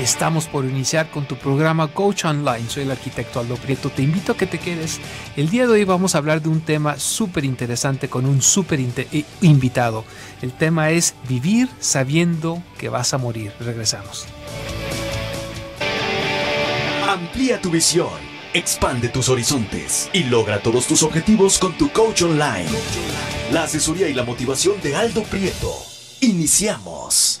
Estamos por iniciar con tu programa Coach Online. Soy el arquitecto Aldo Prieto. Te invito a que te quedes. El día de hoy vamos a hablar de un tema súper interesante con un súper eh, invitado. El tema es vivir sabiendo que vas a morir. Regresamos. Amplía tu visión, expande tus horizontes y logra todos tus objetivos con tu Coach Online. La asesoría y la motivación de Aldo Prieto. Iniciamos.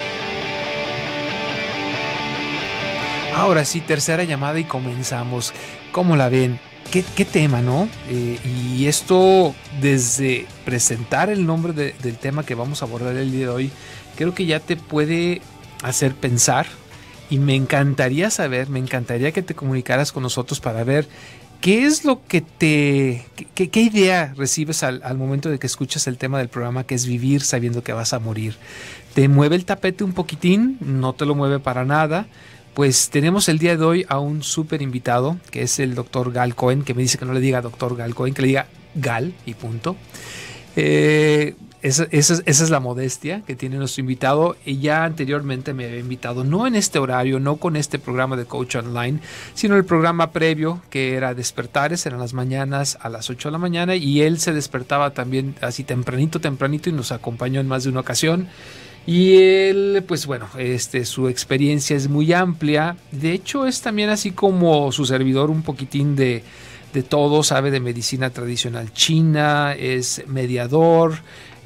Ahora sí, tercera llamada y comenzamos. ¿Cómo la ven? ¿Qué, tema, no? Eh, y esto desde presentar el nombre del tema que vamos a abordar el día de hoy, creo que ya te puede hacer pensar y me encantaría saber, me encantaría que te comunicaras con nosotros para ver ¿qué es lo que te, qué, idea recibes al, al, momento de que escuchas el tema del programa que es vivir sabiendo que vas a morir? ¿Te mueve el tapete un poquitín? ¿No te lo mueve para nada? pues tenemos el día de hoy a un súper invitado, que es el doctor Gal Cohen, que me dice que no le diga doctor Gal Cohen, que le diga Gal y punto. Eh, esa, es la modestia que tiene nuestro invitado. Y ya anteriormente me había invitado, no en este horario, no con este programa de Coach Online, sino el programa previo que era despertares, eran las mañanas a las 8 de la mañana. Y él se despertaba también así tempranito, tempranito y nos acompañó en más de una ocasión. Y él, pues bueno, este, su experiencia es muy amplia. De hecho, es también así como su servidor un poquitín de, todo, sabe de medicina tradicional china, es mediador,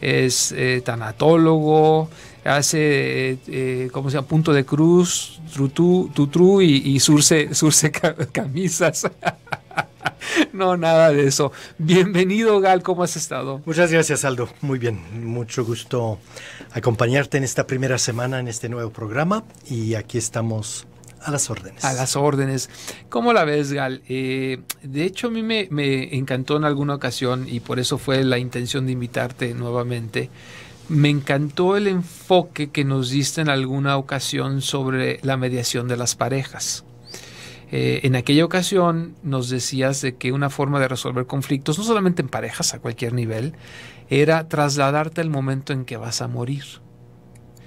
es eh, tanatólogo, hace, eh, eh, ¿cómo se llama? Punto de cruz, tutú, y, y surce, surce camisas. no, nada de eso. Bienvenido, Gal, ¿cómo has estado? Muchas gracias, Aldo. Muy bien, mucho gusto acompañarte en esta primera semana, en este nuevo programa. Y aquí estamos a las órdenes. A las órdenes. ¿Cómo la ves, Gal? Eh, de hecho, a mí me, me encantó en alguna ocasión, y por eso fue la intención de invitarte nuevamente, me encantó el enfoque que nos diste en alguna ocasión sobre la mediación de las parejas. Eh, en aquella ocasión nos decías de que una forma de resolver conflictos, no solamente en parejas, a cualquier nivel, era trasladarte al momento en que vas a morir.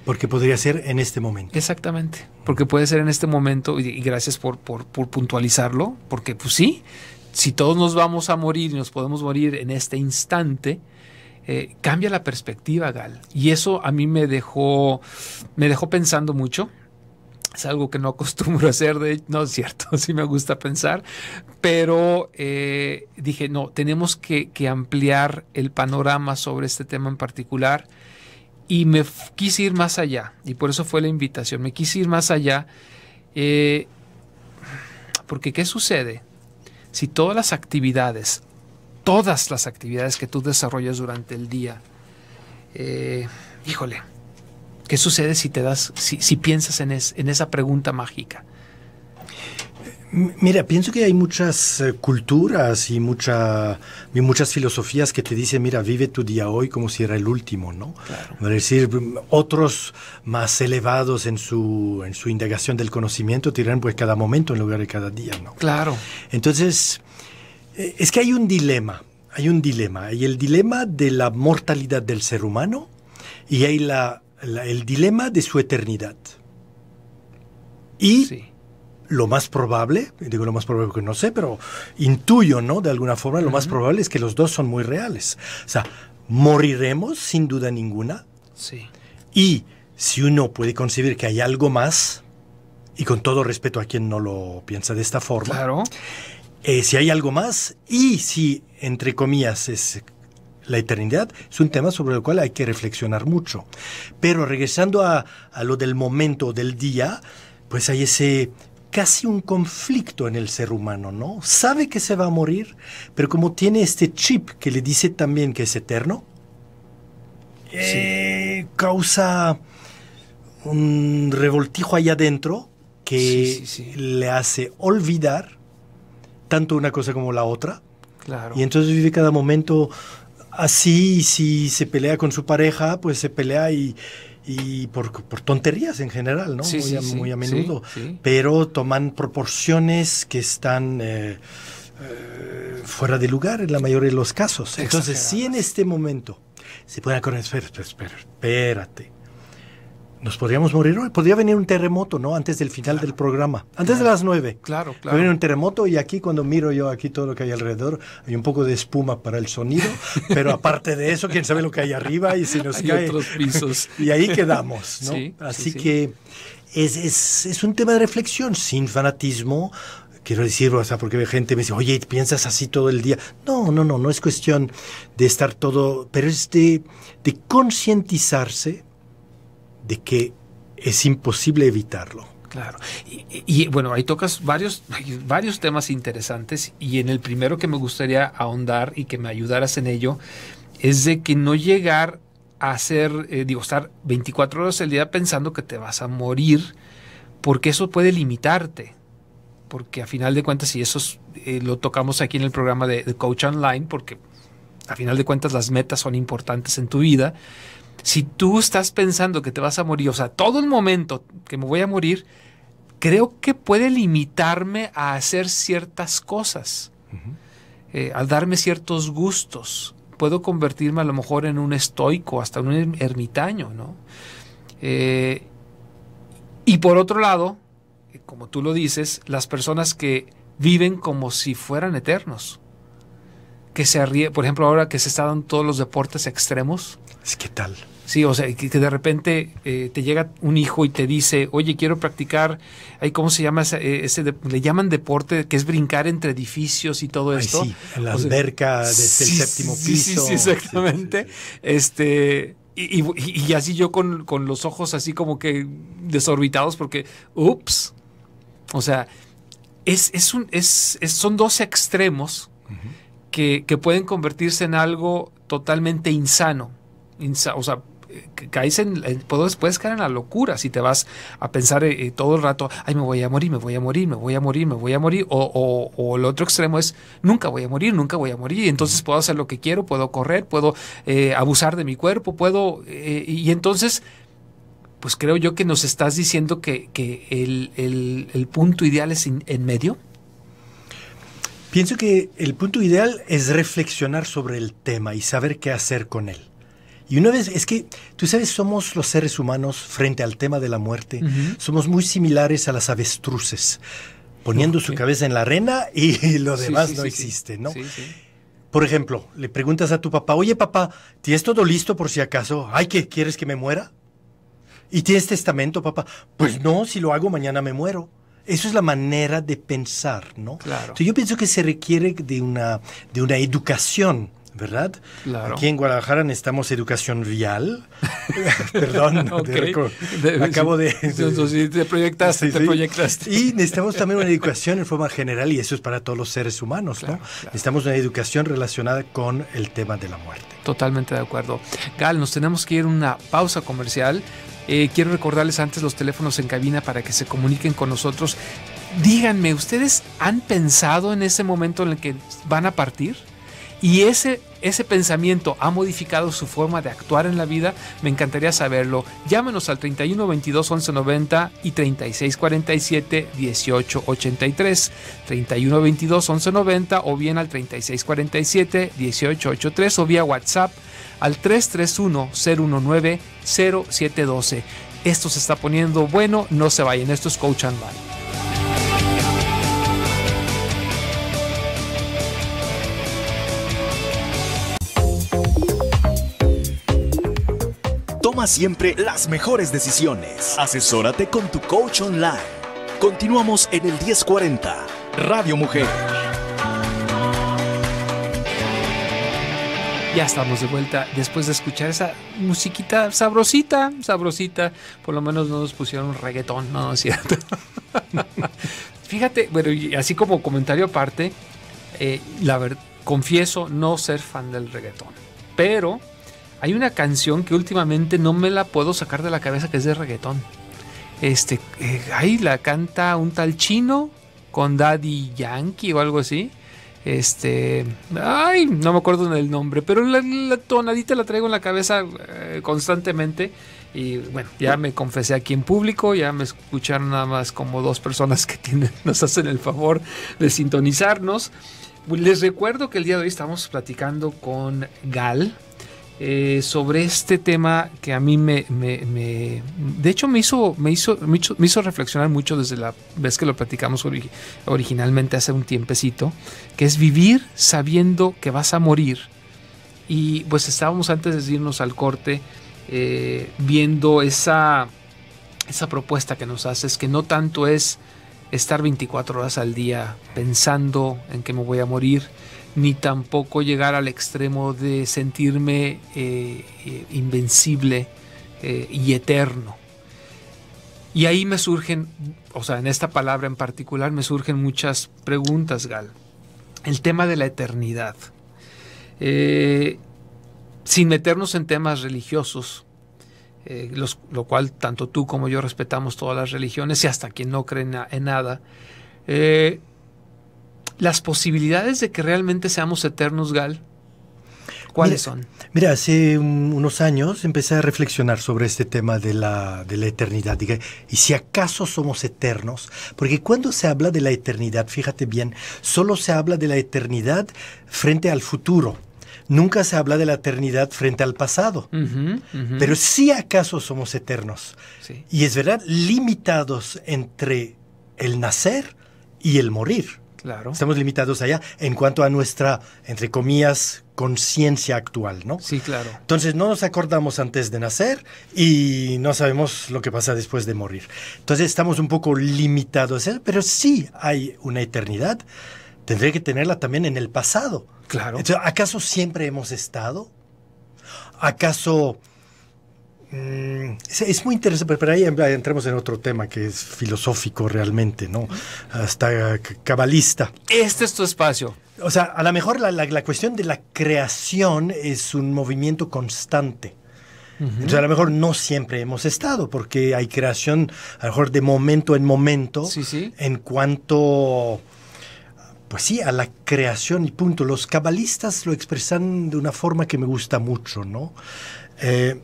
Porque podría ser en este momento. Exactamente, porque puede ser en este momento, y, gracias por, por, puntualizarlo, porque pues sí, si todos nos vamos a morir y nos podemos morir en este instante, eh, cambia la perspectiva, Gal. Y eso a mí me dejó, me dejó pensando mucho. Es algo que no acostumbro a hacer, de, no es cierto, sí me gusta pensar, pero eh, dije, no, tenemos que, ampliar el panorama sobre este tema en particular y me quise ir más allá, y por eso fue la invitación, me quise ir más allá, eh, porque ¿qué sucede? Si todas las actividades, todas las actividades que tú desarrollas durante el día, eh, híjole, ¿Qué sucede si te das, si, piensas en, esa pregunta mágica? Mira, pienso que hay muchas eh, culturas y, muchas filosofías que te dicen, mira, vive tu día hoy como si era el último, ¿no? Es decir, otros más elevados en su, en su indagación del conocimiento tiran pues cada momento en lugar de cada día, ¿no? Claro. Entonces, e, es que hay un dilema, hay un dilema, hay el dilema de la mortalidad del ser humano y hay la el dilema de su eternidad. Y lo más probable, digo lo más probable que no sé, pero intuyo, ¿no? De alguna forma, lo más probable es que los dos son muy reales. O sea, moriremos sin duda ninguna. Sí. Y si uno puede concebir que hay algo más, y con todo respeto a quien no lo piensa de esta forma, claro. Eh, si hay algo más y si, entre comillas, es la eternidad es un tema sobre el cual hay que reflexionar mucho. Pero regresando a, lo del momento, del día, pues hay ese casi un conflicto en el ser humano, ¿no? Sabe que se va a morir, pero como tiene este chip que le dice también que es eterno, causa un revoltijo allá adentro que le hace olvidar tanto una cosa como la otra. Y entonces vive cada momento así, si se pelea con su pareja, pues se pelea y, por, tonterías en general, ¿no? muy, a, menudo. pero toman proporciones que están eh, eh, fuera de lugar en la mayoría de los casos. Entonces, si en este momento se puede conocer, espera, espérate nos podríamos morir hoy. Podría venir un terremoto, ¿no? Antes del final del programa, antes de las nueve. Claro, claro. Podría venir un terremoto y aquí cuando miro yo aquí todo lo que hay alrededor, hay un poco de espuma para el sonido, pero aparte de eso, quién sabe lo que hay arriba y si nos hay cae. Otros pisos. Y ahí quedamos, ¿no? Así que Es, es, es un tema de reflexión, sin fanatismo, quiero decirlo, o sea, porque gente me dice, oye, ¿piensas así todo el día? No, no, no, no es cuestión de estar todo, pero es de, de concientizarse de que es imposible evitarlo. Claro. Y, bueno, ahí tocas varios, varios temas interesantes y en el primero que me gustaría ahondar y que me ayudaras en ello es de que no llegar a ser, eh, digo, estar 24 horas al día pensando que te vas a morir, porque eso puede limitarte. Porque a final de cuentas, y eso eh, lo tocamos aquí en el programa de, de Coach Online, porque a final de cuentas las metas son importantes en tu vida, si tú estás pensando que te vas a morir, o sea, todo el momento que me voy a morir, creo que puede limitarme a hacer ciertas cosas, eh, al darme ciertos gustos. Puedo convertirme a lo mejor en un estoico, hasta un ermitaño, ¿no? Eh, y por otro lado, eh, como tú lo dices, las personas que viven como si fueran eternos, que se ríe, por ejemplo, ahora que se están dando todos los deportes extremos, ¿Qué tal? Sí, o sea, que, de repente eh, te llega un hijo y te dice, oye, quiero practicar, ¿cómo se llama ese? Eh, le llaman deporte, que es brincar entre edificios y todo esto. Sí, en la desde séptimo piso. Sí, sí, exactamente. Este... Y, así yo con, los ojos así como que desorbitados porque, ups, o sea, es, es un, es, son dos extremos que, pueden convertirse en algo totalmente insano o sea, eh, caes en, puedes, caer en la locura si te vas a pensar eh, eh, todo el rato, ay, me voy a morir, me voy a morir, me voy a morir, me voy a morir, o, el otro extremo es, nunca voy a morir, nunca voy a morir, entonces puedo hacer lo que quiero, puedo correr, puedo abusar de mi cuerpo, puedo, y entonces, pues creo yo que nos estás diciendo que, el, punto ideal es en medio. Pienso que el punto ideal es reflexionar sobre el tema y saber qué hacer con él. Y una vez, es que, tú sabes, somos los seres humanos frente al tema de la muerte, somos muy similares a las avestruces, poniendo su cabeza en la arena y lo demás no sí, existe, ¿no? Por ejemplo, le preguntas a tu papá, oye papá, ¿tienes todo listo por si acaso? Ay, ¿qué, ¿quieres que me muera? ¿Y tienes testamento, papá? Pues no, si lo hago mañana me muero. Eso es la manera de pensar, ¿no? Claro. yo pienso que se requiere de una, de una educación ¿verdad? Aquí en Guadalajara necesitamos educación vial. Perdón, acabo de, te proyectaste, te proyectaste. Y necesitamos también una educación en forma general y eso es para todos los seres humanos, ¿no? Necesitamos una educación relacionada con el tema de la muerte. Totalmente de acuerdo. Gal, nos tenemos que ir a una pausa comercial. Eh, quiero recordarles antes los teléfonos en cabina para que se comuniquen con nosotros. Díganme, ¿ustedes han pensado en ese momento en el que van a partir? Y ese ese pensamiento ha modificado su forma de actuar en la vida? Me encantaría saberlo. Llámenos al 31 22 11 y 36 47 18 83. 31 22 11 o bien al 36 47 18 o vía WhatsApp al 331 019 0712. Esto se está poniendo bueno, no se vayan, esto es Coach and siempre las mejores decisiones. Asesórate con tu coach online. Continuamos en el 1040, Radio Mujer. Ya estamos de vuelta después de escuchar esa musiquita sabrosita, sabrosita. Por lo menos no nos pusieron un reggaetón, ¿no? es cierto? Fíjate, bueno, y así como comentario aparte, eh, la verdad, confieso no ser fan del reggaetón. Pero hay una canción que últimamente no me la puedo sacar de la cabeza que es de reggaetón. Este, eh, la canta un tal chino con Daddy Yankee o algo así. Este, ay, no me acuerdo del nombre, pero la, tonadita la traigo en la cabeza eh, constantemente. Y bueno, ya me confesé aquí en público, ya me escucharon nada más como dos personas que tienen, nos hacen el favor de sintonizarnos. Les recuerdo que el día de hoy estamos platicando con Gal, eh, sobre este tema que a mí me, de hecho me hizo, me hizo, reflexionar mucho desde la vez que lo platicamos originalmente hace un tiempecito, que es vivir sabiendo que vas a morir. Y pues estábamos antes de irnos al corte eh, viendo esa, esa propuesta que nos haces, que no tanto es estar 24 horas al día pensando en que me voy a morir, ni tampoco llegar al extremo de sentirme eh, eh, invencible eh, y eterno. Y ahí me surgen, o sea, en esta palabra en particular me surgen muchas preguntas, Gal. El tema de la eternidad. sin meternos en temas religiosos, lo cual tanto tú como yo respetamos todas las religiones y hasta quien no cree en nada, las posibilidades de que realmente seamos eternos, Gal, ¿Cuáles son? Mira, hace unos años empecé a reflexionar sobre este tema de la, eternidad. y si acaso somos eternos, porque cuando se habla de la eternidad, fíjate bien, solo se habla de la eternidad frente al futuro. Nunca se habla de la eternidad frente al pasado, pero si acaso somos eternos. Y es verdad, limitados entre el nacer y el morir. Estamos limitados allá en cuanto a nuestra, entre comillas, conciencia actual, ¿no? Sí, claro. Entonces no nos acordamos antes de nacer y no sabemos lo que pasa después de morir. Entonces estamos un poco limitados, pero sí hay una eternidad. Tendré que tenerla también en el pasado. Claro. ¿acaso siempre hemos estado? ¿Acaso Mm, es, muy interesante, pero ahí entramos en otro tema que es filosófico realmente, ¿no? Hasta cabalista. Este es tu espacio. O sea, a lo mejor la, cuestión de la creación es un movimiento constante. Entonces, a lo mejor no siempre hemos estado, porque hay creación, a lo mejor de momento en momento, en cuanto pues sí, a la creación y punto. Los cabalistas lo expresan de una forma que me gusta mucho, ¿no? Eh,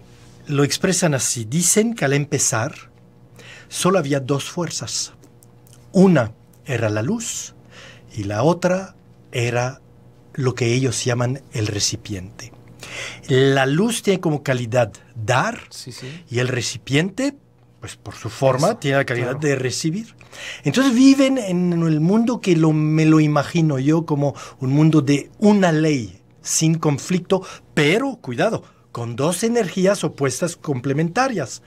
lo expresan así. Dicen que al empezar solo había dos fuerzas. Una era la luz y la otra era lo que ellos llaman el recipiente. La luz tiene como calidad dar y el recipiente, pues por su forma, tiene la calidad de recibir. Entonces viven en el mundo que lo, me lo imagino yo como un mundo de una ley, sin conflicto, pero cuidado, con dos energías opuestas complementarias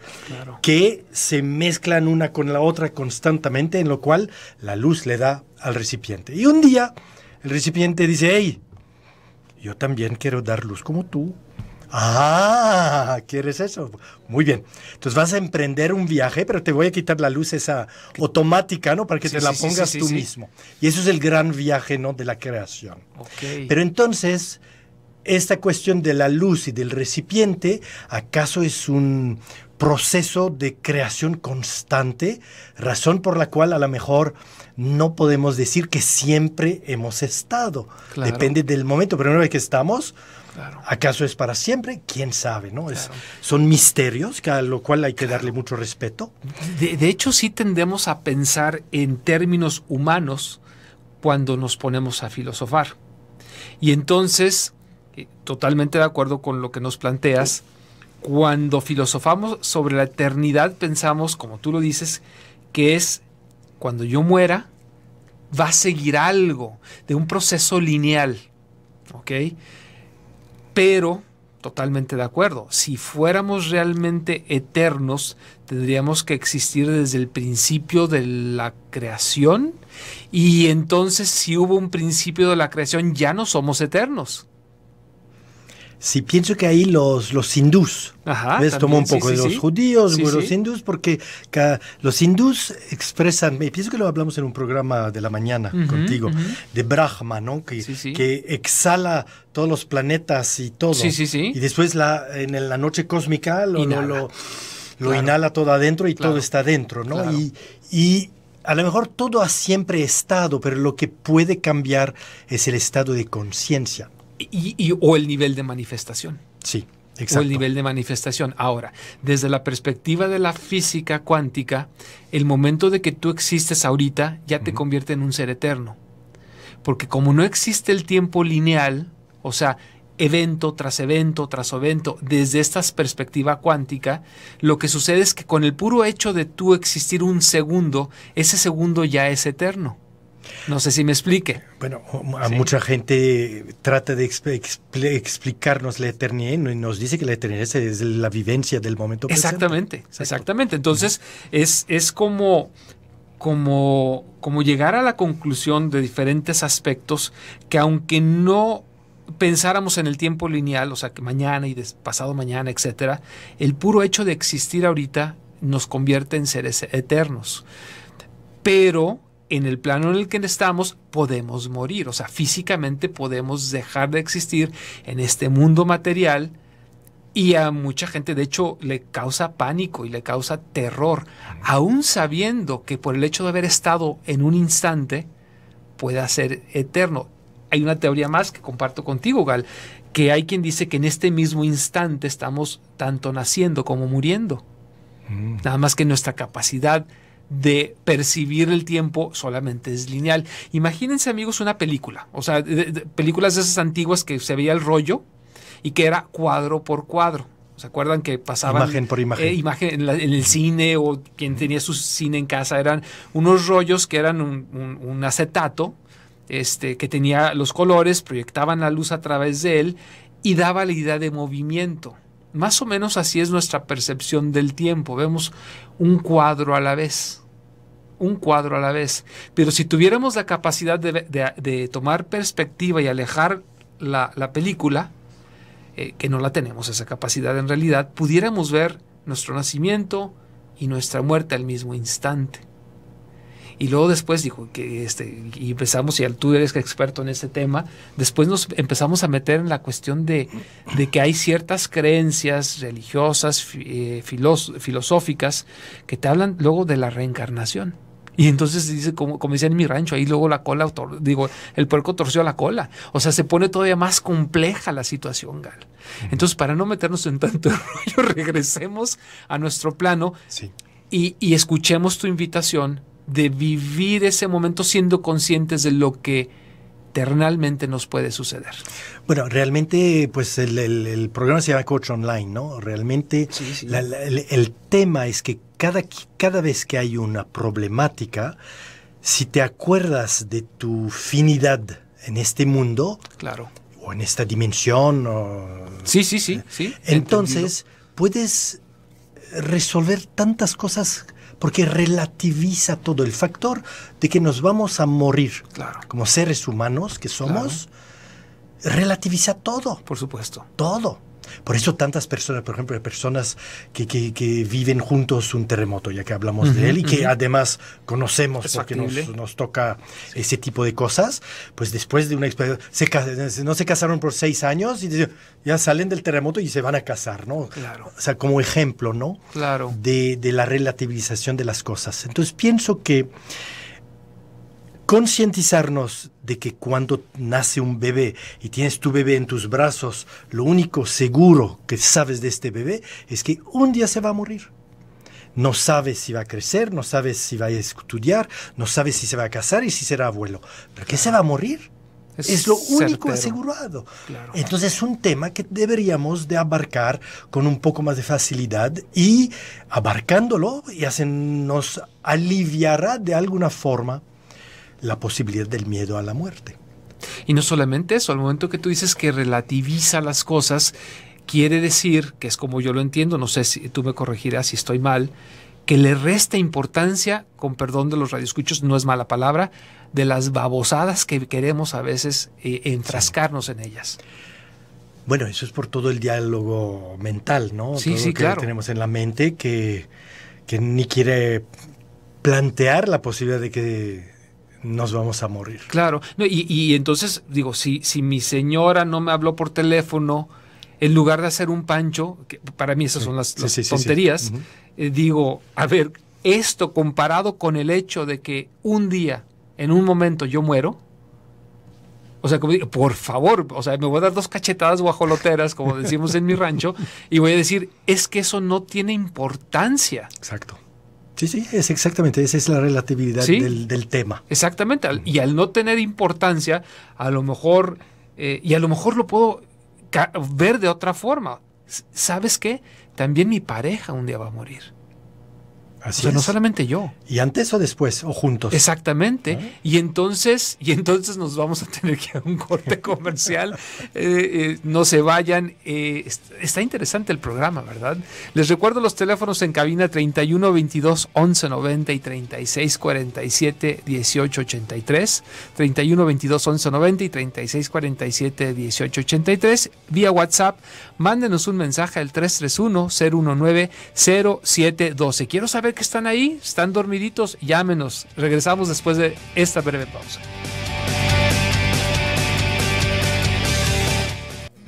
que se mezclan una con la otra constantemente, en lo cual la luz le da al recipiente. Y un día el recipiente dice, hey, yo también quiero dar luz como tú. Ah, ¿quieres eso? Muy bien. Entonces vas a emprender un viaje, pero te voy a quitar la luz esa automática, ¿no? Para que te la pongas tú mismo. Y eso es el gran viaje, ¿no? De la creación. Pero entonces esta cuestión de la luz y del recipiente, ¿acaso es un proceso de creación constante? Razón por la cual a lo mejor no podemos decir que siempre hemos estado. Depende del momento, pero una vez que estamos, ¿Acaso es para siempre? ¿Quién sabe? ¿no? Es, son misterios a lo cual hay que darle mucho respeto. De, de, hecho, sí tendemos a pensar en términos humanos cuando nos ponemos a filosofar. Y entonces eh, totalmente de acuerdo con lo que nos planteas. Cuando filosofamos sobre la eternidad, pensamos, como tú lo dices, que es cuando yo muera, va a seguir algo de un proceso lineal. ¿Ok? Pero, totalmente de acuerdo, si fuéramos realmente eternos, tendríamos que existir desde el principio de la creación. Y entonces, si hubo un principio de la creación, ya no somos eternos Sí, pienso que ahí los, los hindús, Ajá, ¿ves? un poco de los judíos, los hindús, porque los hindús expresan, y pienso que lo hablamos en un programa de la mañana contigo, de Brahma, ¿no? Que, que, exhala todos los planetas y todo. Y después la, en la noche cósmica lo inhala, lo, inhala todo adentro y todo está adentro, ¿no? Y, y a lo mejor todo ha siempre estado, pero lo que puede cambiar es el estado de conciencia o el nivel de manifestación. Sí, exacto. O el nivel de manifestación. Ahora, desde la perspectiva de la física cuántica, el momento de que tú existes ahorita ya te convierte en un ser eterno. Porque como no existe el tiempo lineal, o sea, evento tras evento tras evento, desde esta perspectiva cuántica, lo que sucede es que con el puro hecho de tú existir un segundo, ese segundo ya es eterno. No sé si me explique. Bueno, um, a mucha gente trata de explicarnos la eternidad y nos dice que la eternidad es la vivencia del momento exactamente, presente. Exactamente, exactamente. Entonces, es, es como, como, como llegar a la conclusión de diferentes aspectos que aunque no pensáramos en el tiempo lineal, o sea, que mañana y pasado mañana, etcétera, el puro hecho de existir ahorita nos convierte en seres eternos. Pero en el plano en el que estamos podemos morir, o sea, físicamente podemos dejar de existir en este mundo material y a mucha gente de hecho le causa pánico y le causa terror, aún sabiendo que por el hecho de haber estado en un instante pueda ser eterno. Hay una teoría más que comparto contigo, Gal, que hay quien dice que en este mismo instante estamos tanto naciendo como muriendo. Mm. Nada más que nuestra capacidad de percibir el tiempo solamente es lineal. Imagínense amigos una película, o sea, películas de esas antiguas que se veía el rollo y que era cuadro por cuadro. ¿Se acuerdan que pasaban? Imagen por eh, imagen. imagen en, el cine o quien tenía su cine en casa. Eran unos rollos que eran un, acetato este, que tenía los colores, proyectaban la luz a través de él y daba la idea de movimiento. Más o menos así es nuestra percepción del tiempo. Vemos un cuadro a la vez. Un cuadro a la vez. Pero si tuviéramos la capacidad de, tomar perspectiva y alejar la, película, eh, que no la tenemos esa capacidad en realidad, pudiéramos ver nuestro nacimiento y nuestra muerte al mismo instante. Y luego después dijo que este, y empezamos, y tú eres experto en este tema, después nos empezamos a meter en la cuestión de, que hay ciertas creencias religiosas, eh, filosóficas, que te hablan luego de la reencarnación. Y entonces dice, como, como en mi rancho, ahí luego la cola, digo, el puerco torció la cola. O sea, se pone todavía más compleja la situación, Gal. Entonces, para no meternos en tanto rollo, regresemos a nuestro plano y, y escuchemos tu invitación de vivir ese momento siendo conscientes de lo que eternalmente nos puede suceder. Bueno, realmente, pues el, programa se llama Coach Online, ¿no? Realmente el, tema es que cada, cada vez que hay una problemática, si te acuerdas de tu finidad en este mundo, claro. o en esta dimensión, o, sí, sí, sí, sí, entonces puedes resolver tantas cosas porque relativiza todo el factor de que nos vamos a morir. Como seres humanos que somos, relativiza todo. Por supuesto. Todo. Por eso tantas personas, por ejemplo, personas que, que, viven juntos un terremoto, ya que hablamos de él, y que además conocemos porque nos, nos, toca ese tipo de cosas, pues después de una experiencia, no se casaron por seis años y ya salen del terremoto y se van a casar, ¿no? Claro. O sea, como ejemplo, ¿no? Claro. De, de la relativización de las cosas. Entonces pienso que concientizarnos de que cuando nace un bebé y tienes tu bebé en tus brazos, lo único seguro que sabes de este bebé es que un día se va a morir. No sabes si va a crecer, no sabes si va a estudiar, no sabes si se va a casar y si será abuelo. Pero qué se va a morir. Es, lo único asegurado. Entonces es un tema que deberíamos de abarcar con un poco más de facilidad y abarcándolo ya se nos aliviará de alguna forma la posibilidad del miedo a la muerte. Y no solamente eso, al momento que tú dices que relativiza las cosas, quiere decir, que es como yo lo entiendo, no sé si tú me corregirás si estoy mal, que le resta importancia, con perdón de los radioescuchos, no es mala palabra, de las babosadas que queremos a veces eh, enfrascarnos en ellas. Bueno, eso es por todo el diálogo mental, ¿no? Sí, todo lo que tenemos en la mente que ni quiere plantear la posibilidad de que nos vamos a morir. Claro, y, y, entonces digo, si, si mi señora no me habló por teléfono, en lugar de hacer un pancho, que para mí esas son las, tonterías, eh, digo, a ver, esto comparado con el hecho de que un día, en un momento, yo muero, o sea, como por favor, o sea, me voy a dar dos cachetadas guajoloteras, como decimos en mi rancho, y voy a decir, es que eso no tiene importancia. Exacto. Sí, sí, es exactamente, esa es la relatividad del, tema. Exactamente, y al no tener importancia, a lo mejor, eh, y a lo mejor lo puedo ver de otra forma. ¿Sabes qué? También mi pareja un día va a morir. Así no solamente yo. Y antes o después, o juntos. Exactamente. Ah. Y entonces, y entonces nos vamos a tener que ir a un corte comercial. Eh, eh, no se vayan. Eh, está interesante el programa, ¿verdad? Les recuerdo los teléfonos en cabina 31 22 11 90 y 36 47 18 83. 31 22 11 90 y 36 47 18 83. Vía WhatsApp mándenos un mensaje al 331-019-0712. Quiero saber que están ahí, están dormiditos, llámenos. Regresamos después de esta breve pausa.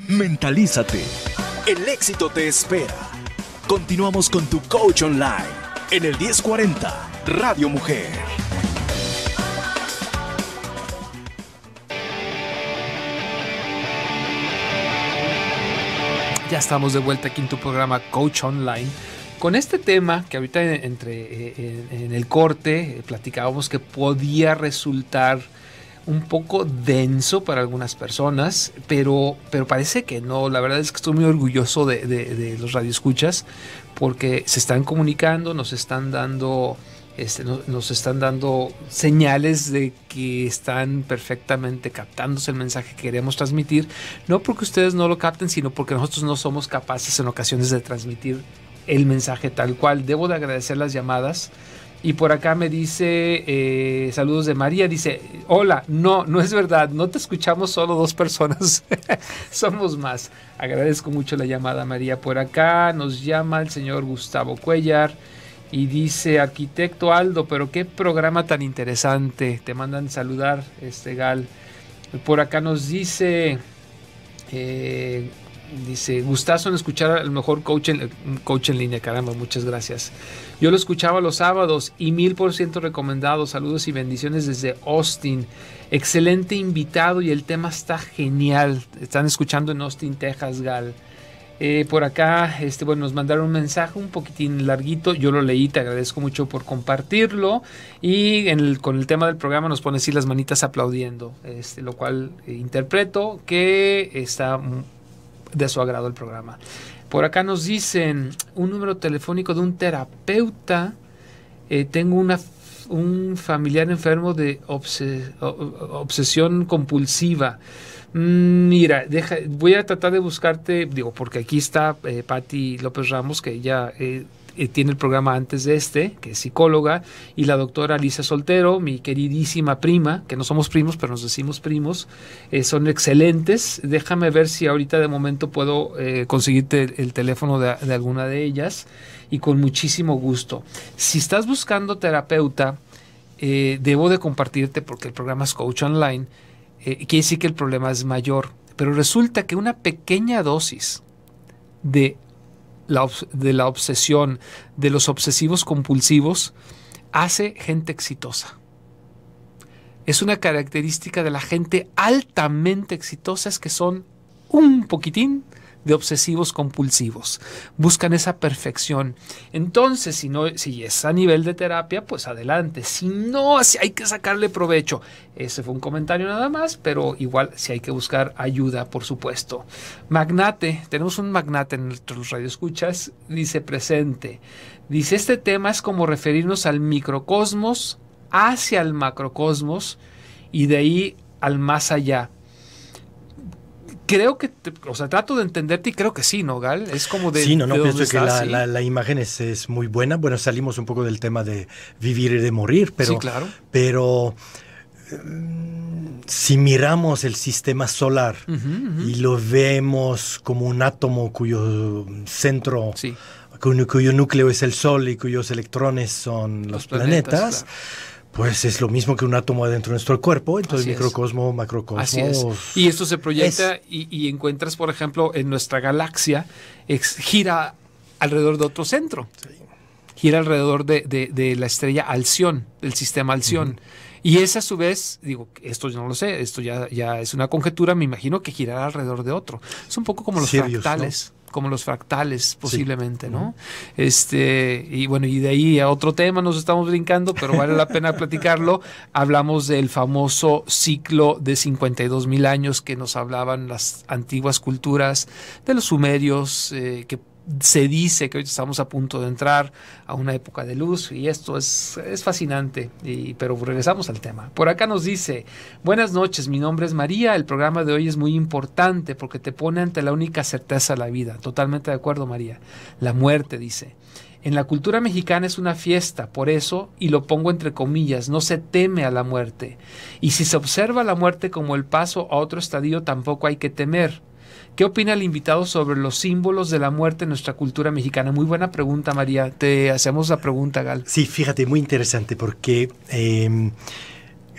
Mentalízate. El éxito te espera. Continuamos con tu coach online en el 1040 Radio Mujer. Ya estamos de vuelta aquí en tu programa Coach Online. Con este tema que ahorita entre, eh, en, el corte eh, platicábamos que podía resultar un poco denso para algunas personas, pero, pero parece que no. La verdad es que estoy muy orgulloso de, de los radioescuchas porque se están comunicando, nos están dando este, nos están dando señales de que están perfectamente captándose el mensaje que queremos transmitir, no porque ustedes no lo capten, sino porque nosotros no somos capaces en ocasiones de transmitir el mensaje tal cual. Debo de agradecer las llamadas. Y por acá me dice, eh, saludos de María, dice, hola, no, no es verdad, no te escuchamos solo dos personas, somos más. Agradezco mucho la llamada, María. Por acá nos llama el señor Gustavo Cuellar. Y dice, arquitecto Aldo, pero qué programa tan interesante. Te mandan saludar, este Gal. Por acá nos dice, eh, dice, gustazo en escuchar al mejor coach en, coach en línea. Caramba, muchas gracias. Yo lo escuchaba los sábados y mil por ciento recomendado. Saludos y bendiciones desde Austin. Excelente invitado y el tema está genial. Están escuchando en Austin, Texas, Gal. Eh, por acá, este, bueno, nos mandaron un mensaje un poquitín larguito. Yo lo leí, te agradezco mucho por compartirlo. Y con el tema del programa nos pone así las manitas aplaudiendo, este, lo cual eh, interpreto que está de su agrado el programa. Por acá nos dicen un número telefónico de un terapeuta. Eh, tengo una, un familiar enfermo de obsesión compulsiva. Mira, voy a tratar de buscarte, digo, porque aquí está eh, Patti López Ramos, que ella eh, eh, tiene el programa antes de este, que es psicóloga, y la doctora Alicia Soltero, mi queridísima prima, que no somos primos, pero nos decimos primos, son excelentes. Déjame ver si ahorita de momento puedo conseguirte el teléfono de, alguna de ellas, y con muchísimo gusto. Si estás buscando terapeuta, debo de compartirte porque el programa es Coach Online eh, quiere decir que el problema es mayor. Pero resulta que una pequeña dosis de la, de la obsesión, de los obsesivos compulsivos, hace gente exitosa. Es una característica de la gente altamente exitosa, es que son un poquitín de obsesivos compulsivos. Buscan esa perfección. Entonces, si, no, si es a nivel de terapia, pues adelante. Si no, si hay que sacarle provecho. Ese fue un comentario nada más, pero igual si hay que buscar ayuda, por supuesto. Magnate, tenemos un magnate en nuestros escuchas dice presente. Dice, este tema es como referirnos al microcosmos hacia el macrocosmos y de ahí al más allá creo que, o sea, trato de entenderte y creo que sí, ¿no, Gal? Es como de... Sí, no, no, pienso que la, imagen es, muy buena. Bueno, salimos un poco del tema de vivir y de morir, pero... Sí, claro. Pero mm, si miramos el sistema solar y lo vemos como un átomo cuyo centro, cuyo, núcleo es el Sol y cuyos electrones son los, planetas, pues es lo mismo que un átomo adentro de nuestro cuerpo, entonces microcosmos, microcosmo, Y esto se proyecta y, encuentras, por ejemplo, en nuestra galaxia, gira alrededor de otro centro. Gira alrededor de, la estrella Alción, del sistema Alción. Y es a su vez, digo, esto yo no lo sé, esto ya, ya es una conjetura, me imagino que girará alrededor de otro. Es un poco como los fractales como los fractales posiblemente, ¿no? Este, y bueno, y de ahí a otro tema nos estamos brincando, pero vale la pena platicarlo. Hablamos del famoso ciclo de 52 mil años que nos hablaban las antiguas culturas, de los sumerios, eh, que se dice que hoy estamos a punto de entrar a una época de luz y esto es, fascinante, y, pero regresamos al tema. Por acá nos dice, buenas noches, mi nombre es María, el programa de hoy es muy importante porque te pone ante la única certeza de la vida. Totalmente de acuerdo, María. La muerte, dice. En la cultura mexicana es una fiesta, por eso, y lo pongo entre comillas, no se teme a la muerte. Y si se observa la muerte como el paso a otro estadio, tampoco hay que temer. ¿Qué opina el invitado sobre los símbolos de la muerte en nuestra cultura mexicana? Muy buena pregunta, María. Te hacemos la pregunta, Gal. Sí, fíjate, muy interesante porque... Em,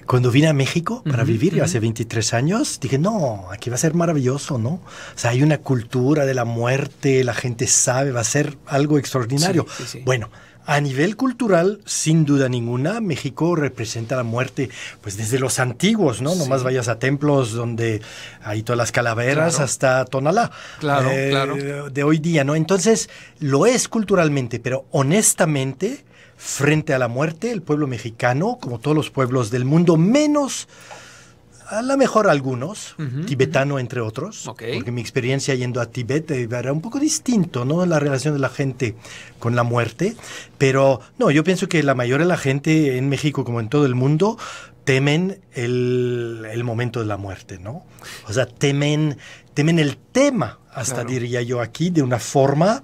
cuando vine a México para vivir hace 23 años, dije, no, aquí va a ser maravilloso, ¿no? O sea, hay una cultura de la muerte, la gente sabe, va a ser algo extraordinario. Bueno, a nivel cultural, sin duda ninguna, México representa la muerte, pues desde los antiguos, ¿no? No Nomás vayas a templos donde hay todas las calaveras hasta Tonalá. Claro, eh, claro. De hoy día, ¿no? Entonces, lo es culturalmente, pero honestamente, frente a la muerte, el pueblo mexicano, como todos los pueblos del mundo, menos a lo mejor algunos, tibetano entre otros, porque mi experiencia yendo a Tibet eh, era un poco distinto, ¿no? La relación de la gente con la muerte, pero no, yo pienso que la mayoría de la gente en México, como en todo el mundo, temen el, momento de la muerte, ¿no? O sea, temen, temen el tema, hasta diría yo aquí, de una forma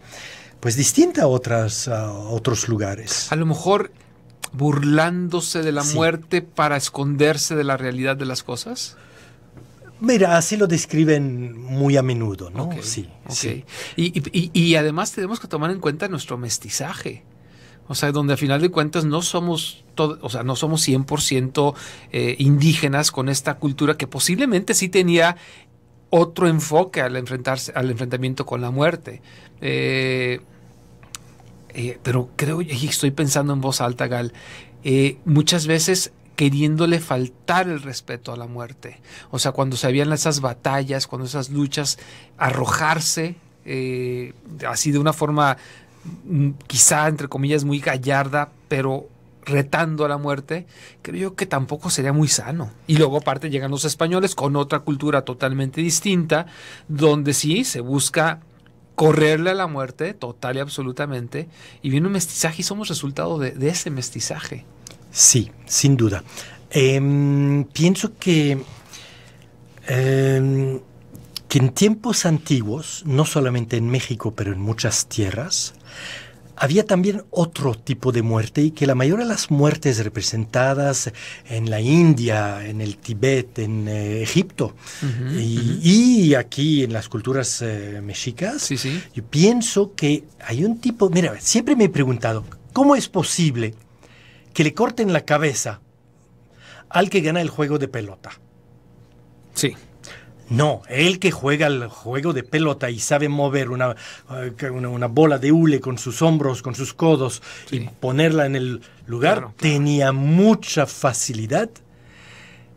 pues distinta a, otras, a otros lugares. A lo mejor burlándose de la muerte para esconderse de la realidad de las cosas? Mira, así lo describen muy a menudo, ¿no? sí. sí. Y, además tenemos que tomar en cuenta nuestro mestizaje. O sea, donde al final de cuentas no somos todo, o sea, no somos 100% eh, indígenas con esta cultura que posiblemente sí tenía otro enfoque al enfrentarse al enfrentamiento con la muerte. Eh, eh, pero creo, y estoy pensando en voz alta, Gal, eh, muchas veces queriéndole faltar el respeto a la muerte. O sea, cuando se habían esas batallas, cuando esas luchas, arrojarse eh, así de una forma mm, quizá, entre comillas, muy gallarda, pero retando a la muerte, creo yo que tampoco sería muy sano. Y luego aparte llegan los españoles con otra cultura totalmente distinta, donde sí se busca correrle a la muerte total y absolutamente, y viene un mestizaje y somos resultado de, ese mestizaje. Sí, sin duda. Em, pienso que, em, que en tiempos antiguos, no solamente en México, pero en muchas tierras, había también otro tipo de muerte y que la mayoría de las muertes representadas en la India, en el Tibet, en eh, Egipto y, aquí en las culturas eh, mexicas, yo pienso que hay un tipo, mira, siempre me he preguntado, ¿cómo es posible que le corten la cabeza al que gana el juego de pelota? Sí. No, el que juega el juego de pelota y sabe mover eh, una, bola de hule con sus hombros, con sus codos y ponerla en el lugar, tenía mucha facilidad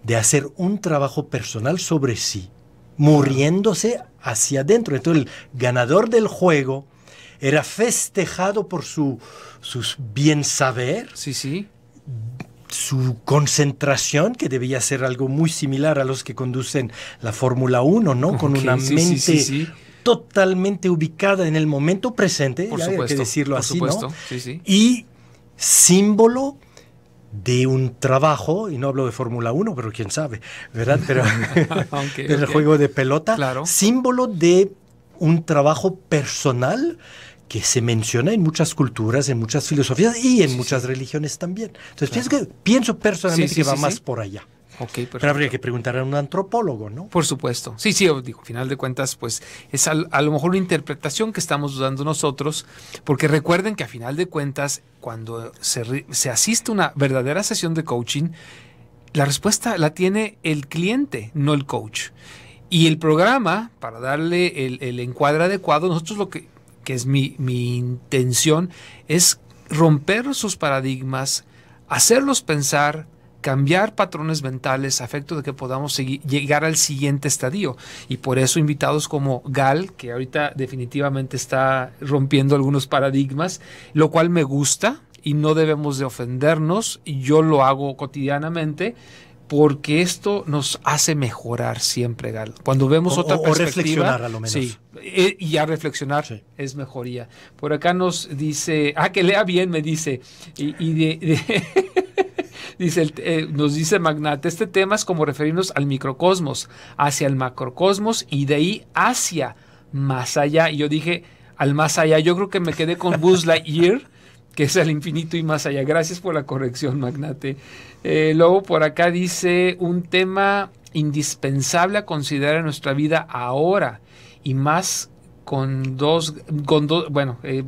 de hacer un trabajo personal sobre sí, muriéndose hacia adentro. Entonces el ganador del juego era festejado por su, bien saber. Sí, sí su concentración, que debía ser algo muy similar a los que conducen la Fórmula 1, ¿no? Con una mente totalmente ubicada en el momento presente, hay que decirlo así, ¿no? Y símbolo de un trabajo, y no hablo de Fórmula 1, pero quién sabe, ¿verdad? Pero aunque del juego de pelota, símbolo de un trabajo personal que se menciona en muchas culturas, en muchas filosofías y en muchas religiones también. Entonces, pienso, que, pienso personalmente que va más por allá. Pero habría que preguntar a un antropólogo, ¿no? Por supuesto. Sí, sí, digo, al final de cuentas, pues es a lo mejor una interpretación que estamos dando nosotros, porque recuerden que a final de cuentas, cuando se, asiste a una verdadera sesión de coaching, la respuesta la tiene el cliente, no el coach. Y el programa, para darle el encuadre adecuado, nosotros lo que que es mi, intención, es romper sus paradigmas, hacerlos pensar, cambiar patrones mentales a efecto de que podamos seguir, llegar al siguiente estadio. Y por eso invitados como Gal, que ahorita definitivamente está rompiendo algunos paradigmas, lo cual me gusta y no debemos de ofendernos, y yo lo hago cotidianamente, porque esto nos hace mejorar siempre, Galo. Cuando vemos otra otra o reflexionar, a lo menos. Sí, eh, y a reflexionar es mejoría. Por acá nos dice, ah, que lea bien, me dice, y, dice, eh, nos dice Magnate, este tema es como referirnos al microcosmos, hacia el macrocosmos y de ahí hacia más allá. Y yo dije, al más allá, yo creo que me quedé con Buzz Lightyear. que es al infinito y más allá. Gracias por la corrección, magnate. Eh, luego por acá dice un tema indispensable a considerar en nuestra vida ahora y más con dos, con dos bueno, eh,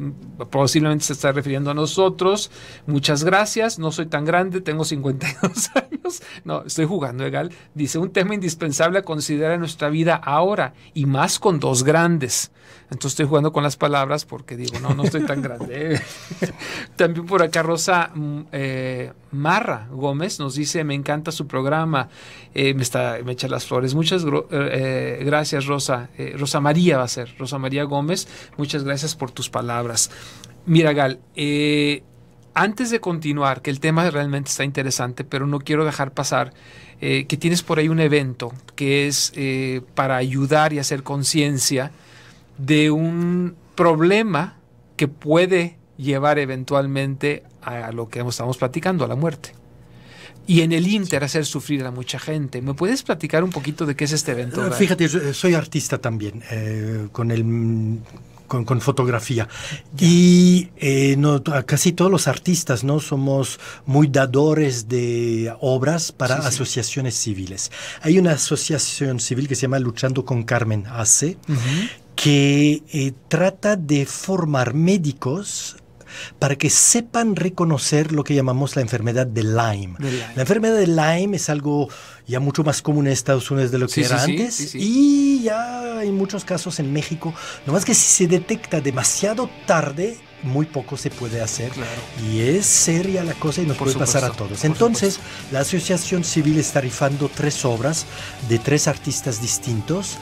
posiblemente se está refiriendo a nosotros. Muchas gracias, no soy tan grande, tengo 52 años. No, estoy jugando, Egal. Dice, un tema indispensable a considerar en nuestra vida ahora y más con dos grandes. Entonces estoy jugando con las palabras porque digo, no, no estoy tan grande. También por acá Rosa mm, eh, Marra Gómez nos dice, me encanta su programa, eh, me, está, me echa las flores. Muchas gracias, Rosa. Rosa María va a ser, Rosa María. María Gómez, muchas gracias por tus palabras. Mira, Gal, eh, antes de continuar, que el tema realmente está interesante, pero no quiero dejar pasar eh, que tienes por ahí un evento que es eh, para ayudar y hacer conciencia de un problema que puede llevar eventualmente a lo que estamos platicando, a la muerte y en el Inter hacer sufrir a mucha gente. ¿Me puedes platicar un poquito de qué es este evento? Eh, fíjate, soy artista también, eh, con el con, fotografía. Y eh, casi todos los artistas no somos muy dadores de obras para asociaciones civiles. Hay una asociación civil que se llama Luchando con Carmen AC, que trata de formar médicos para que sepan reconocer lo que llamamos la enfermedad de Lyme. La enfermedad de Lyme es algo ya mucho más común en Estados Unidos de lo que era antes y ya hay muchos casos en México. más que si se detecta demasiado tarde, muy poco se puede hacer y es seria la cosa y nos puede pasar a todos. Entonces, la Asociación Civil está rifando tres obras de tres artistas distintos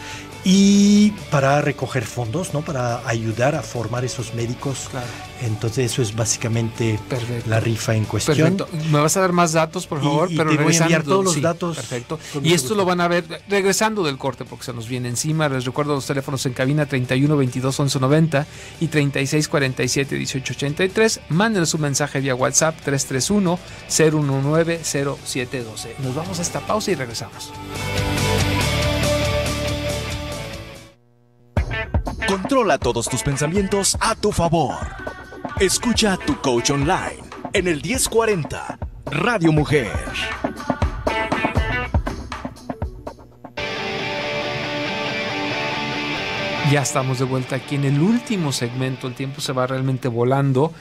y para recoger fondos, ¿no? Para ayudar a formar esos médicos. Claro. Entonces eso es básicamente la rifa en cuestión. Perfecto. Me vas a dar más datos, por favor, pero te voy a enviar todos los datos. Perfecto. Y esto lo van a ver regresando del corte porque se nos viene encima. Les recuerdo los teléfonos en cabina 31 22 11 90 y 36 47 18 83. Mándenos un mensaje vía WhatsApp 331 019 0712. Nos vamos a esta pausa y regresamos. Controla todos tus pensamientos a tu favor. Escucha a tu coach online en el 1040 Radio Mujer. Ya estamos de vuelta aquí en el último segmento. El tiempo se va realmente volando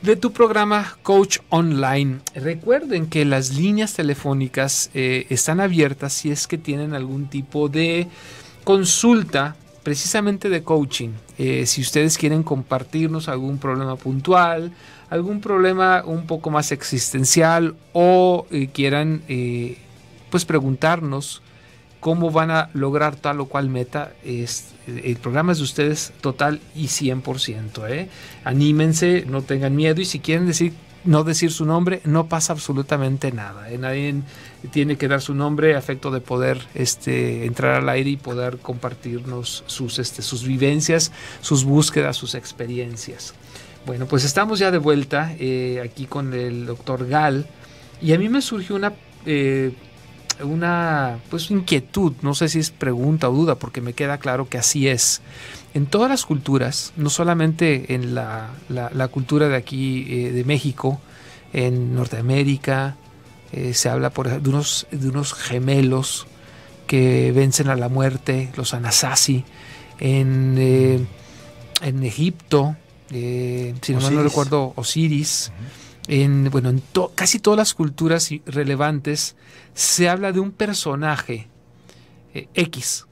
de tu programa Coach Online. Recuerden que las líneas telefónicas eh, están abiertas si es que tienen algún tipo de consulta precisamente de coaching. Eh, si ustedes quieren compartirnos algún problema puntual, algún problema un poco más existencial o eh, quieran eh, pues preguntarnos cómo van a lograr tal o cual meta, es, el programa es de ustedes total y 100%. Anímense, no tengan miedo y si quieren decir no decir su nombre, no pasa absolutamente nada. Eh, nadie tiene que dar su nombre afecto de poder este, entrar al aire y poder compartirnos sus, este, sus vivencias, sus búsquedas, sus experiencias. Bueno, pues estamos ya de vuelta eh, aquí con el doctor Gal y a mí me surgió una eh, una pues, inquietud, no sé si es pregunta o duda, porque me queda claro que así es. En todas las culturas, no solamente en la, la, cultura de aquí, eh, de México, en Norteamérica, eh, se habla por, de, unos, de unos gemelos que vencen a la muerte, los Anasazi, en, eh, Egipto, Si si me no recuerdo, Osiris, en, bueno, en casi todas las culturas relevantes se habla de un personaje eh, X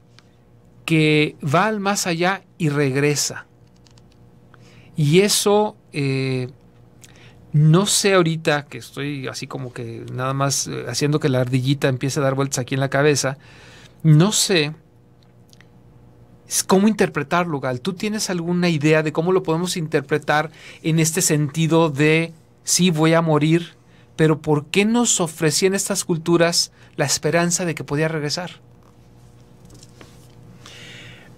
que va al más allá y regresa. Y eso, eh, no sé ahorita que estoy así como que nada más eh, haciendo que la ardillita empiece a dar vueltas aquí en la cabeza, no sé cómo interpretarlo, Gal. ¿Tú tienes alguna idea de cómo lo podemos interpretar en este sentido de si voy a morir, pero ¿por qué nos ofrecían estas culturas la esperanza de que podía regresar?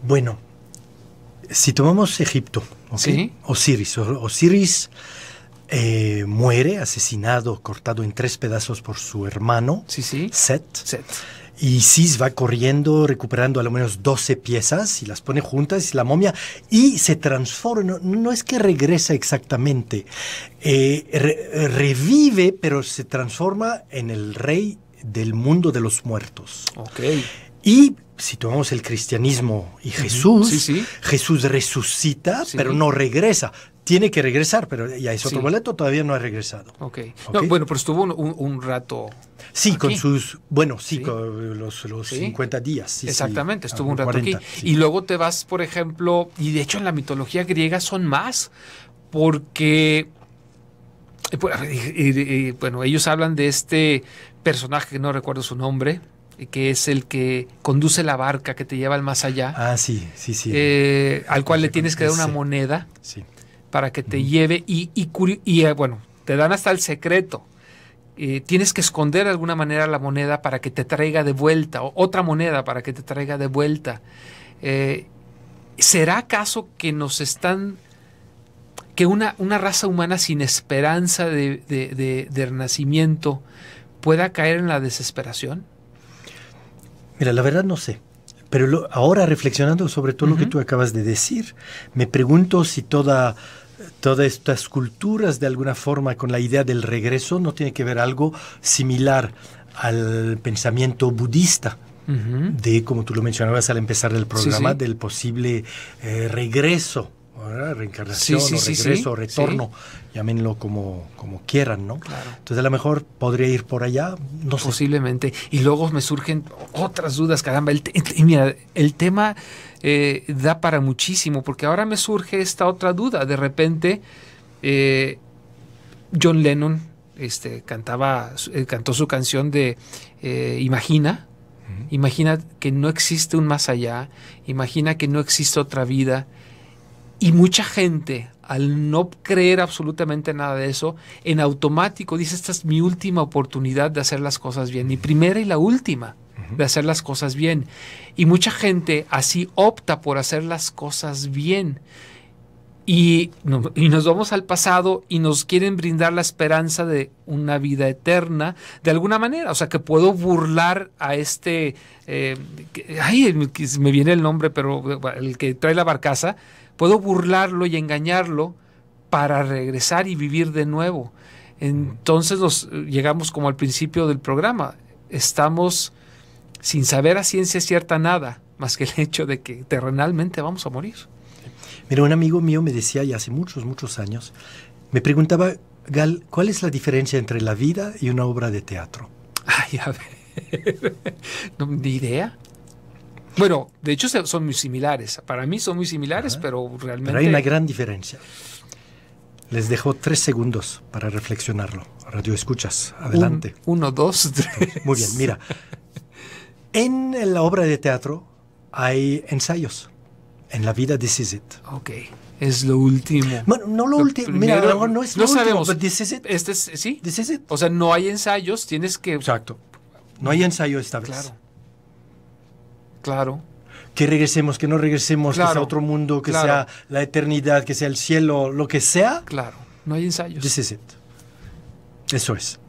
Bueno, si tomamos Egipto, Osiris, Osiris eh, muere asesinado, cortado en tres pedazos por su hermano, sí, sí. Set. Set y Sis va corriendo recuperando al menos 12 piezas y las pone juntas, la momia, y se transforma, no, es que regresa exactamente, eh, revive, pero se transforma en el rey del mundo de los muertos. Y si tomamos el cristianismo y Jesús, Jesús resucita, pero no regresa, tiene que regresar, pero ya es otro boleto, todavía no ha regresado. Ok. bueno, pero estuvo un, rato. Sí, con sus, bueno, sí, con los, 50 días. Exactamente, estuvo un ah, rato aquí. Y luego te vas, por ejemplo, y de hecho en la mitología griega son más, porque, eh, pues, eh, eh, bueno, ellos hablan de este personaje que no recuerdo su nombre, que es el que conduce la barca que te lleva al más allá. Ah, sí, sí, sí. al cual le tienes que dar una moneda. Sí para que te lleve y, y, y, eh, bueno, te dan hasta el secreto. Eh, tienes que esconder de alguna manera la moneda para que te traiga de vuelta, o otra moneda para que te traiga de vuelta. Eh, ¿Será acaso que nos están, que una, una raza humana sin esperanza de, de, renacimiento pueda caer en la desesperación? Mira, la verdad no sé. Pero ahora reflexionando sobre todo lo que tú acabas de decir, me pregunto si toda todas estas culturas de alguna forma con la idea del regreso no tiene que ver algo similar al pensamiento budista de como tú lo mencionabas al empezar el programa del posible eh, regreso reencarnación regreso, retorno, llámenlo como, como quieran, ¿no? Entonces a lo mejor podría ir por allá, no Posiblemente. Y luego me surgen otras dudas, caramba. El, mira, el tema eh, da para muchísimo, porque ahora me surge esta otra duda. De repente, eh, John Lennon este, cantaba, eh, cantó su canción de Imagina, Imagina que no existe un más allá, imagina que no existe otra vida, y mucha gente, al no creer absolutamente nada de eso, en automático dice, esta es mi última oportunidad de hacer las cosas bien, mi primera y la última de hacer las cosas bien. Y mucha gente así opta por hacer las cosas bien. Y, nos vamos al pasado y nos quieren brindar la esperanza de una vida eterna de alguna manera. O sea, que puedo burlar a este. Eh, ay, me viene el nombre, pero el que trae la barcaza, Puedo burlarlo y engañarlo para regresar y vivir de nuevo. Entonces nos llegamos como al principio del programa. Estamos sin saber a ciencia cierta nada, más que el hecho de que terrenalmente vamos a morir. Mira, un amigo mío me decía ya hace muchos, muchos años, me preguntaba, Gal, ¿cuál es la diferencia entre la vida y una obra de teatro? Ay, a ver, no, ni idea. Bueno, de hecho son muy similares. Para mí son muy similares, pero realmente... Pero hay una gran diferencia. Les dejo tres segundos para reflexionarlo. Radio escuchas, adelante. uno, dos, tres. Muy bien, mira. En la obra de teatro hay ensayos. En la vida, this is it. Ok. Es lo último. no lo, último. Mira, no, es no sabemos. último. This is it. Este es, sí. is O sea, no hay ensayos, tienes que. Exacto. No hay ensayo esta vez. Claro. Claro. Que regresemos, que no regresemos, a que sea otro mundo, que sea la eternidad, que sea el cielo, lo que sea. Claro, no hay ensayos. This is Eso es.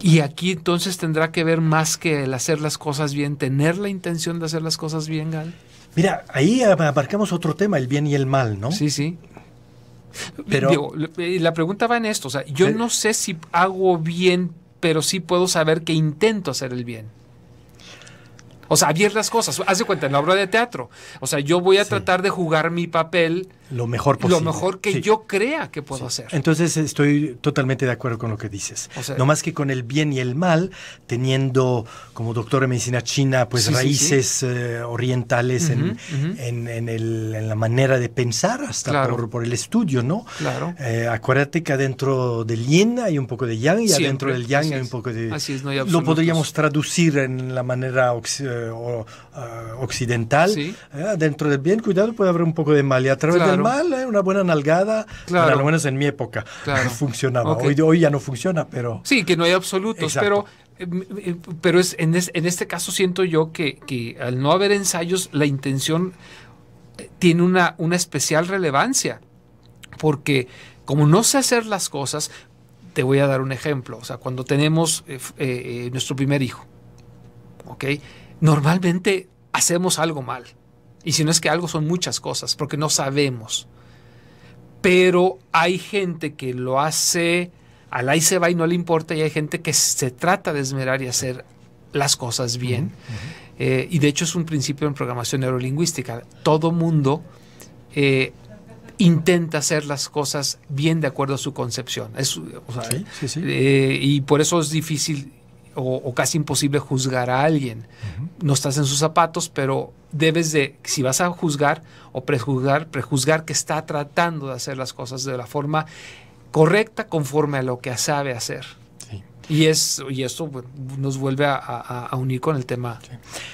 Y aquí entonces tendrá que ver más que el hacer las cosas bien, tener la intención de hacer las cosas bien, Gal. Mira, ahí abarcamos otro tema, el bien y el mal, ¿no? Sí, sí. Pero eh, la pregunta va en esto, o sea, yo eh. no sé si hago bien, pero sí puedo saber que intento hacer el bien. O sea, abierta las cosas. Haz de cuenta, en la obra de teatro. O sea, yo voy a tratar de jugar mi papel lo mejor posible. Lo mejor que yo crea que puedo hacer. Entonces estoy totalmente de acuerdo con lo que dices. no más que con el bien y el mal, teniendo como doctor en medicina china, pues raíces orientales en, la manera de pensar, hasta por, el estudio, ¿no? Claro. Eh, acuérdate que adentro del yin hay un poco de yang y adentro del yang hay un poco de... lo podríamos traducir en la manera eh, ah, occidental. Eh, Dentro del bien, cuidado, puede haber un poco de mal. Y a través ¿eh? una buena nalgada, claro. al menos en mi época, claro. funcionaba. Hoy, ya no funciona, pero... Sí, que no hay absolutos, pero, eh, eh, pero es, en, este caso siento yo que, al no haber ensayos, la intención tiene una, especial relevancia, porque como no sé hacer las cosas, te voy a dar un ejemplo. O sea, cuando tenemos nuestro primer hijo, ¿ok? Normalmente hacemos algo mal. Y si no es que algo son muchas cosas, porque no sabemos. Pero hay gente que lo hace, al ahí se va y no le importa, y hay gente que se trata de esmerar y hacer las cosas bien. Eh, y de hecho es un principio en programación neurolingüística. Todo mundo eh, intenta hacer las cosas bien de acuerdo a su concepción. Eh, y por eso es difícil o, casi imposible juzgar a alguien. No estás en sus zapatos, pero debes de, si vas a juzgar o prejuzgar, prejuzgar que está tratando de hacer las cosas de la forma correcta conforme a lo que sabe hacer. Y, es, y esto pues, nos vuelve a, unir con el tema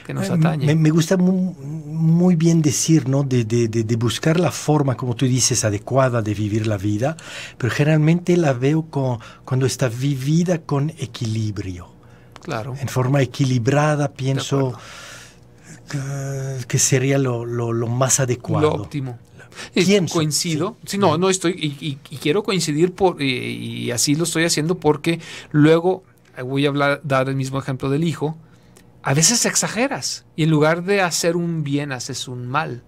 que nos eh, atañe. Me, gusta muy, bien decir, ¿no? De, de, buscar la forma, como tú dices, adecuada de vivir la vida, pero generalmente la veo con, cuando está vivida con equilibrio. En forma equilibrada, pienso que, sería lo, más adecuado. Lo óptimo. coincido, sí. no, no estoy, y, quiero coincidir por, y, y, así lo estoy haciendo porque luego eh, voy a hablar, dar el mismo ejemplo del hijo, a veces exageras y en lugar de hacer un bien haces un mal.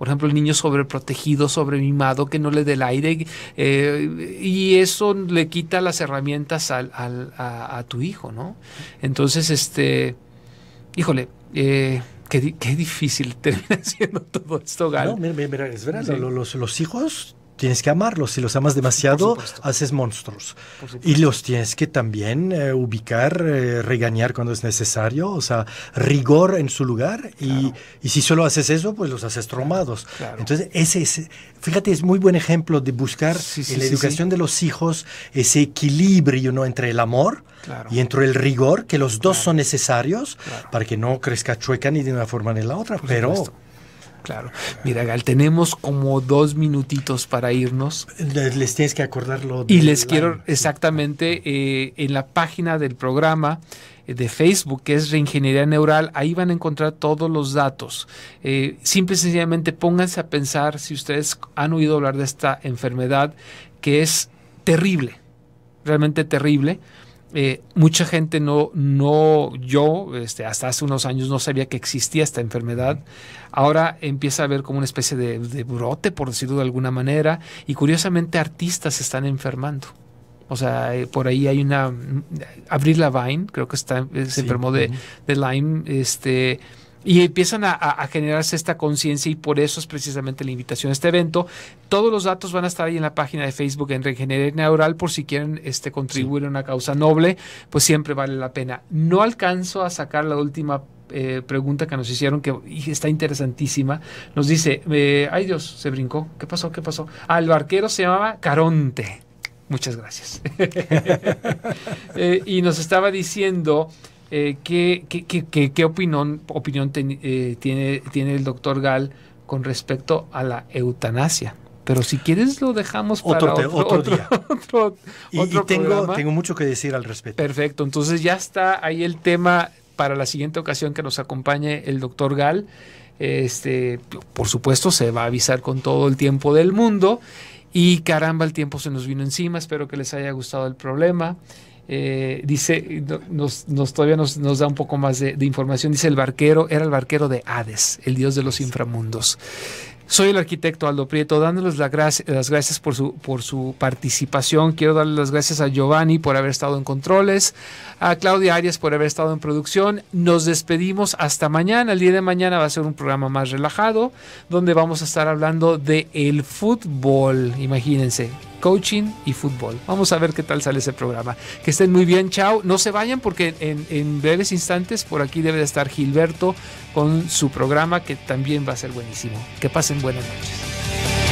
Por ejemplo, el niño sobreprotegido, sobremimado, que no le dé el aire. Eh, y eso le quita las herramientas al, al, a, tu hijo, ¿no? Entonces, este, híjole, eh, qué, difícil termina siendo todo esto, Gal. No, mira, mira es verdad, los, los hijos tienes que amarlos. Si los amas demasiado, haces monstruos. Y los tienes que también eh, ubicar, eh, regañar cuando es necesario, o sea, rigor en su lugar. Y, si solo haces eso, pues los haces tromados. Entonces, ese, fíjate, es muy buen ejemplo de buscar en la educación de los hijos ese equilibrio ¿no? entre el amor. y entre el rigor, que los dos son necesarios para que no crezca chueca ni de una forma ni de la otra, pero Claro. Mira, Gal, tenemos como dos minutitos para irnos. Les, tienes que acordarlo. Y les quiero exactamente eh, en la página del programa eh, de Facebook, que es Reingeniería Neural, ahí van a encontrar todos los datos. Eh, simple y sencillamente pónganse a pensar si ustedes han oído hablar de esta enfermedad que es terrible, realmente terrible. Eh, mucha gente no, no, yo este, hasta hace unos años no sabía que existía esta enfermedad. Ahora empieza a ver como una especie de, de brote, por decirlo de alguna manera, y curiosamente artistas se están enfermando. O sea, eh, por ahí hay una. Mm, la Lavigne, creo que está, eh, se enfermó de, de Lyme. Este, y empiezan a, generarse esta conciencia y por eso es precisamente la invitación a este evento. Todos los datos van a estar ahí en la página de Facebook en Regenerar Neural por si quieren este, contribuir a una causa noble, pues siempre vale la pena. No alcanzo a sacar la última eh, pregunta que nos hicieron que está interesantísima. Nos dice, eh, ay Dios, se brincó. ¿Qué pasó? ¿Qué pasó? Ah, el barquero se llamaba Caronte. Muchas gracias. Eh, y nos estaba diciendo eh, qué, qué, opinión, opinión eh, tiene, el doctor Gal con respecto a la eutanasia? Pero si quieres lo dejamos para otro, día. y, tengo, mucho que decir al respecto. Perfecto, entonces ya está ahí el tema para la siguiente ocasión que nos acompañe el doctor Gal. Este, por supuesto, se va a avisar con todo el tiempo del mundo. Y caramba, el tiempo se nos vino encima. Espero que les haya gustado el problema. Eh, dice, nos, todavía nos, da un poco más de, información. Dice: el barquero era el barquero de Hades, el dios de los inframundos. Soy el arquitecto Aldo Prieto, dándoles las gracias por su, por su participación. Quiero darle las gracias a Giovanni por haber estado en controles, a Claudia Arias por haber estado en producción. Nos despedimos hasta mañana. El día de mañana va a ser un programa más relajado, donde vamos a estar hablando de el fútbol. Imagínense, coaching y fútbol. Vamos a ver qué tal sale ese programa. Que estén muy bien, chao. No se vayan porque en, en breves instantes por aquí debe de estar Gilberto con su programa que también va a ser buenísimo. Que pasen buenas noches.